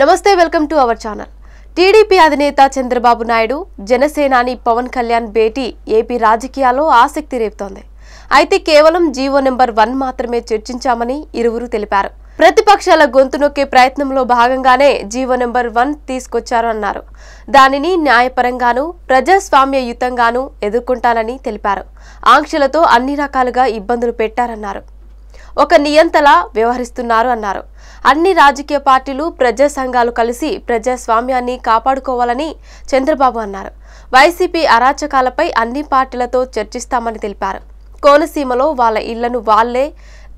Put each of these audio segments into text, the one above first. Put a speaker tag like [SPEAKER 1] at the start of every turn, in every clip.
[SPEAKER 1] నమస్తే welcome to our channel TDP అధినేత చంద్రబాబు నాయుడు జనసేనాని పవన్ కళ్యాణ్ భేటీ ఏపీ రాజకీయాల్లో ఆసక్తి రేపుతోంది అయితే కేవలం జీవో నెంబర్ వన్ మాత్రమే చర్చించామని ఇరువురు తెలిపారు ప్రతిపక్షాల గొంతు నొక్కే ప్రయత్నంలో భాగంగానే జీవో నెంబర్ వన్ తీసుకొచ్చారు అన్నారు దానిని న్యాయపరంగానూ ప్రజాస్వామ్యయుతంగానూ ఎదుర్కొంటానని తెలిపారు ఆంక్షలతో అన్ని రకాలుగా ఇబ్బందులు పెట్టారన్నారు ఒక నియంతలా వ్యవహరిస్తున్నారు అన్నారు అన్ని రాజకీయ పార్టీలు ప్రజా సంఘాలు కలిసి ప్రజాస్వామ్యాన్ని కాపాడుకోవాలని చంద్రబాబు అన్నారు వైసీపీ అరాచకాలపై అన్ని పార్టీలతో చర్చిస్తామని తెలిపారు కోనసీమలో వాళ్ళ ఇళ్లను వాళ్లే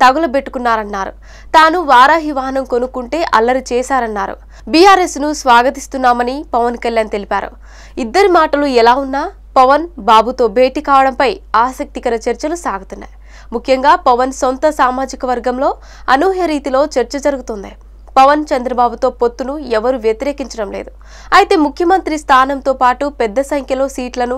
[SPEAKER 1] తగులబెట్టుకున్నారన్నారు తాను వారాహి వాహనం కొనుక్కుంటే అల్లరి చేశారన్నారు బీఆర్ఎస్ను స్వాగతిస్తున్నామని పవన్ కళ్యాణ్ తెలిపారు ఇద్దరి మాటలు ఎలా ఉన్నా పవన్ బాబుతో భేటీ కావడంపై ఆసక్తికర చర్చలు సాగుతున్నాయి ముఖ్యంగా పవన్ సొంత సామాజిక వర్గంలో అనూహ్య రీతిలో చర్చ జరుగుతుంది పవన్ చంద్రబాబుతో పొత్తును ఎవరు వ్యతిరేకించడం లేదు అయితే ముఖ్యమంత్రి స్థానంతో పాటు పెద్ద సంఖ్యలో సీట్లను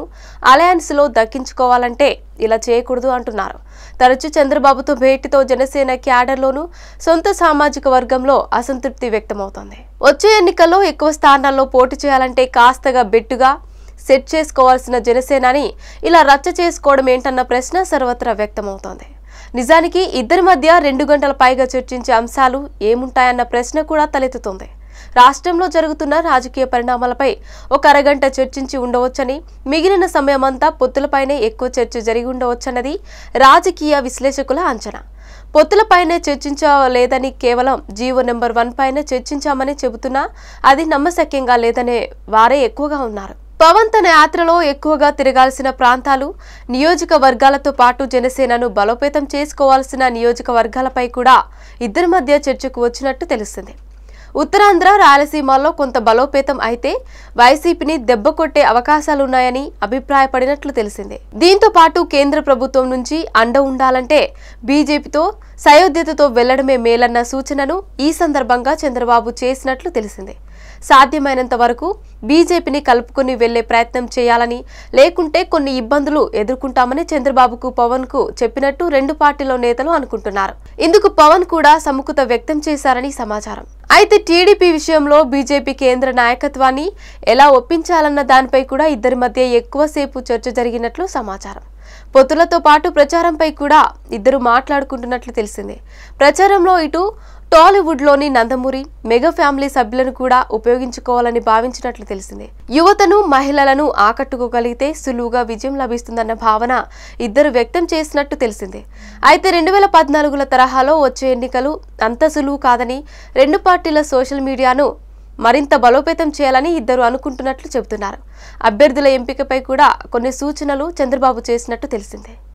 [SPEAKER 1] అలయన్స్లో దక్కించుకోవాలంటే ఇలా చేయకూడదు అంటున్నారు తరచూ చంద్రబాబుతో భేటీతో జనసేన క్యాడర్లోనూ సొంత సామాజిక వర్గంలో అసంతృప్తి వ్యక్తమవుతోంది వచ్చే ఎన్నికల్లో ఎక్కువ స్థానాల్లో పోటీ చేయాలంటే కాస్తగా బెట్టుగా సెట్ చేసుకోవాల్సిన జనసేనాని ఇలా రచ్చ చేసుకోవడం ఏంటన్న ప్రశ్న సర్వత్రా వ్యక్తమవుతోంది నిజానికి ఇద్దరి మధ్య రెండు గంటల పైగా చర్చించే అంశాలు ఏముంటాయన్న ప్రశ్న కూడా తలెత్తుతోంది రాష్ట్రంలో జరుగుతున్న రాజకీయ పరిణామాలపై ఒక అరగంట చర్చించి ఉండవచ్చని మిగిలిన సమయమంతా పొత్తులపైనే ఎక్కువ చర్చ జరిగి ఉండవచ్చన్నది రాజకీయ విశ్లేషకుల అంచనా పొత్తులపైనే చర్చించలేదని కేవలం జీవో నెంబర్ వన్ పైన చర్చించామని చెబుతున్నా అది నమ్మశక్యంగా లేదనే వారే ఎక్కువగా ఉన్నారు పవన్ తన యాత్రలో ఎక్కువగా తిరగాల్సిన ప్రాంతాలు నియోజకవర్గాలతో పాటు జనసేనను బలోపేతం చేసుకోవాల్సిన నియోజకవర్గాలపై కూడా ఇద్దరి మధ్య చర్చకు వచ్చినట్టు తెలుస్తుంది ఉత్తరాంధ్ర రాయలసీమల్లో కొంత బలోపేతం అయితే వైసీపీని దెబ్బకొట్టే అవకాశాలున్నాయని అభిప్రాయపడినట్లు తెలిసిందే దీంతో పాటు కేంద్ర ప్రభుత్వం నుంచి అండ ఉండాలంటే బీజేపీతో సయోధ్యతతో వెళ్లడమే మేలన్న సూచనను ఈ సందర్భంగా చంద్రబాబు చేసినట్లు తెలిసిందే సాధ్యమైనంత వరకు బీజేపీని కలుపుకుని వెళ్లే ప్రయత్నం చేయాలని లేకుంటే కొన్ని ఇబ్బందులు ఎదుర్కొంటామని చంద్రబాబుకు పవన్ కు చెప్పినట్టు రెండు పార్టీల నేతలు అనుకుంటున్నారు ఇందుకు పవన్ కూడా సముఖత వ్యక్తం చేశారని సమాచారం అయితే టీడీపీ విషయంలో బీజేపీ కేంద్ర నాయకత్వాన్ని ఎలా ఒప్పించాలన్న దానిపై కూడా ఇద్దరి మధ్య ఎక్కువసేపు చర్చ జరిగినట్లు సమాచారం పొత్తులతో పాటు ప్రచారంపై కూడా ఇద్దరు మాట్లాడుకుంటున్నట్లు తెలిసిందే ప్రచారంలో ఇటు టాలీవుడ్లోని నందమూరి మెగా ఫ్యామిలీ సభ్యులను కూడా ఉపయోగించుకోవాలని భావించినట్లు తెలిసింది యువతను మహిళలను ఆకట్టుకోగలిగితే సులువుగా విజయం లభిస్తుందన్న భావన ఇద్దరు వ్యక్తం చేసినట్టు తెలిసింది అయితే రెండు వేల పద్నాలుగుల తరహాలో వచ్చే ఎన్నికలు అంత సులువు కాదని రెండు పార్టీల సోషల్ మీడియాను మరింత బలోపేతం చేయాలని ఇద్దరు అనుకుంటున్నట్లు చెబుతున్నారు అభ్యర్థుల ఎంపికపై కూడా కొన్ని సూచనలు చంద్రబాబు చేసినట్టు తెలిసింది